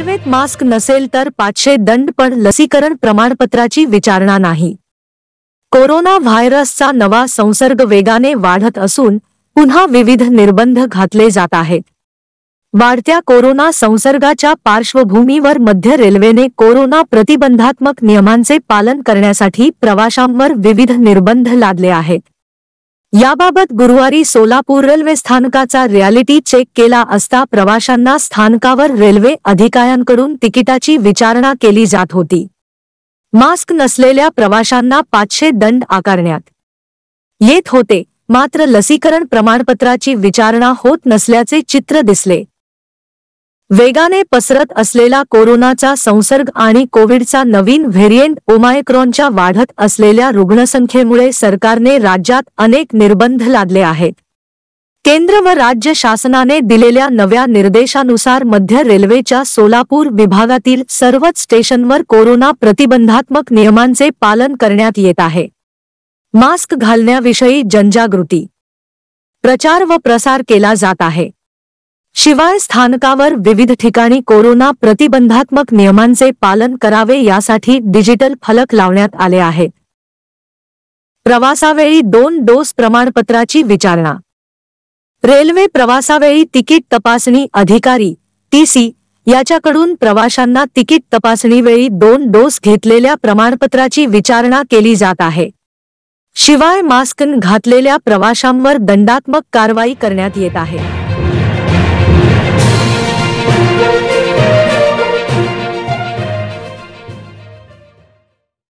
रेल्वेत मास्क नसेल तर पाचशे दंड पण लसीकरण प्रमाणपत्राची विचारणा नाही कोरोना व्हायरसचा नवा संसर्ग वेगाने वाढत असून पुन्हा विविध निर्बंध घातले जात आहेत वाढत्या कोरोना संसर्गाच्या पार्श्वभूमीवर मध्य रेल्वेने कोरोना प्रतिबंधात्मक नियमांचे पालन करण्यासाठी प्रवाशांवर विविध निर्बंध लादले आहेत याबाबत गुरुवारी सोलापूर रेल्वे स्थानकाचा रियालिटी चेक केला असता प्रवाशांना स्थानकावर रेल्वे अधिकाऱ्यांकडून तिकिटाची विचारणा केली जात होती मास्क नसलेल्या प्रवाशांना पाचशे दंड आकारण्यात येत होते मात्र लसीकरण प्रमाणपत्राची विचारणा होत नसल्याचे चित्र दिसले वेगाने पसरत असलेला कोरोनाचा संसर्ग आणि कोविडचा नवीन व्हेरियंट ओमायक्रॉनच्या वाढत असलेल्या रुग्णसंख्येमुळे सरकारने राज्यात अनेक निर्बंध लादले आहेत केंद्र व राज्य शासनाने दिलेल्या नव्या निर्देशानुसार मध्य रेल्वेच्या सोलापूर विभागातील सर्वच स्टेशनवर कोरोना प्रतिबंधात्मक नियमांचे पालन करण्यात येत आहे मास्क घालण्याविषयी जनजागृती प्रचार व प्रसार केला जात आहे शिवाय स्थानकावर विविध ठिकाणी कोरोना प्रतिबंधात्मक नियमांचे पालन करावे यासाठी डिजिटल फलक लावण्यात आले आहेत प्रवासावेळी दोन डोस प्रमाणपत्राची विचारणा रेल्वे प्रवासावेळी तिकीट तपासणी अधिकारी टी सी याच्याकडून प्रवाशांना तिकीट तपासणीवेळी दोन डोस घेतलेल्या प्रमाणपत्राची विचारणा केली जात आहे शिवाय मास्क घातलेल्या प्रवाशांवर दंडात्मक कारवाई करण्यात येत आहे